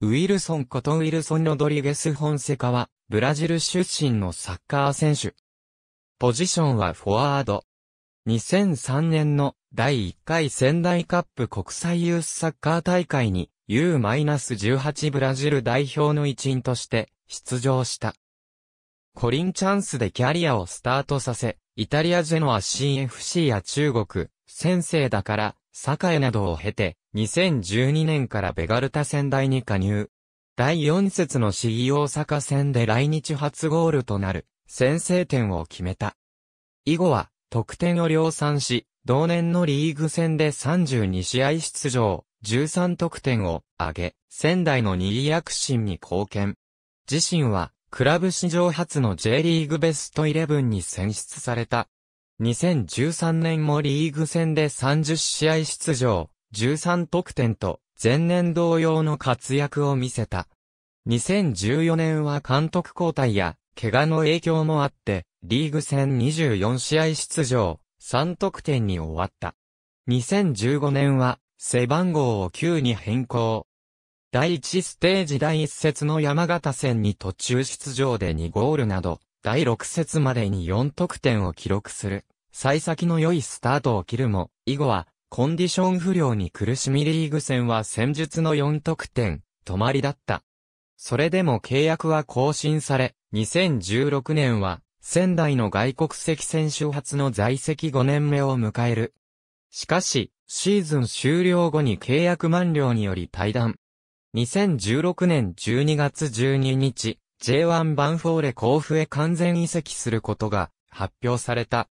ウィルソンことウィルソン・ロドリゲス・フォンセカは、ブラジル出身のサッカー選手。ポジションはフォワード。2003年の第1回仙台カップ国際ユースサッカー大会に U-18 ブラジル代表の一員として出場した。コリンチャンスでキャリアをスタートさせ、イタリアジェノア CFC や中国、先生だから、栄などを経て、2012年からベガルタ仙台に加入。第4節の市 e 大阪戦で来日初ゴールとなる先制点を決めた。以後は得点を量産し、同年のリーグ戦で32試合出場、13得点を挙げ、仙台の2位躍進に貢献。自身は、クラブ史上初の J リーグベスト11に選出された。2013年もリーグ戦で30試合出場、13得点と、前年同様の活躍を見せた。2014年は監督交代や、怪我の影響もあって、リーグ戦24試合出場、3得点に終わった。2015年は、背番号を9に変更。第1ステージ第1節の山形戦に途中出場で2ゴールなど、第6節までに4得点を記録する、幸先の良いスタートを切るも、以後はコンディション不良に苦しみリーグ戦は戦術の4得点、止まりだった。それでも契約は更新され、2016年は仙台の外国籍選手初の在籍5年目を迎える。しかし、シーズン終了後に契約満了により退団。2016年12月12日、J1 バンフォーレ甲府へ完全移籍することが発表された。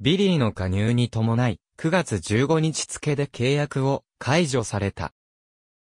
ビリーの加入に伴い、9月15日付で契約を解除された。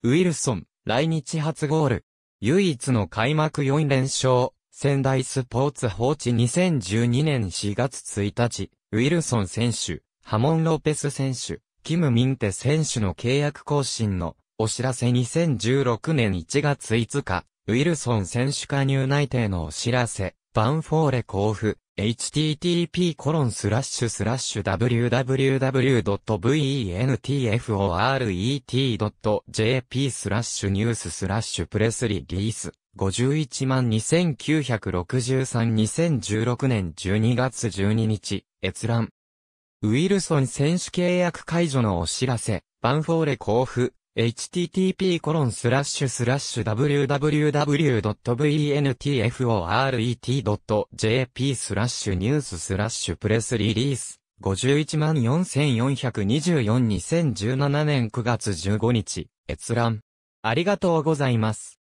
ウィルソン、来日初ゴール。唯一の開幕4連勝、仙台スポーツ放置2012年4月1日、ウィルソン選手、ハモン・ロペス選手、キム・ミンテ選手の契約更新のお知らせ2016年1月5日、ウィルソン選手加入内定のお知らせ。バンフォーレ甲府、http コロンスラッシュスラッシュ www.ventforet.jp スラッシュニューススラッシュプレスリリース51万29632016年12月12日閲覧ウィルソン選手契約解除のお知らせバンフォーレ交付、h t t p w w w v e n t f o r e t j p スラッシュニューススラッシュプレスリリース514,424 2017年9月15日閲覧ありがとうございます。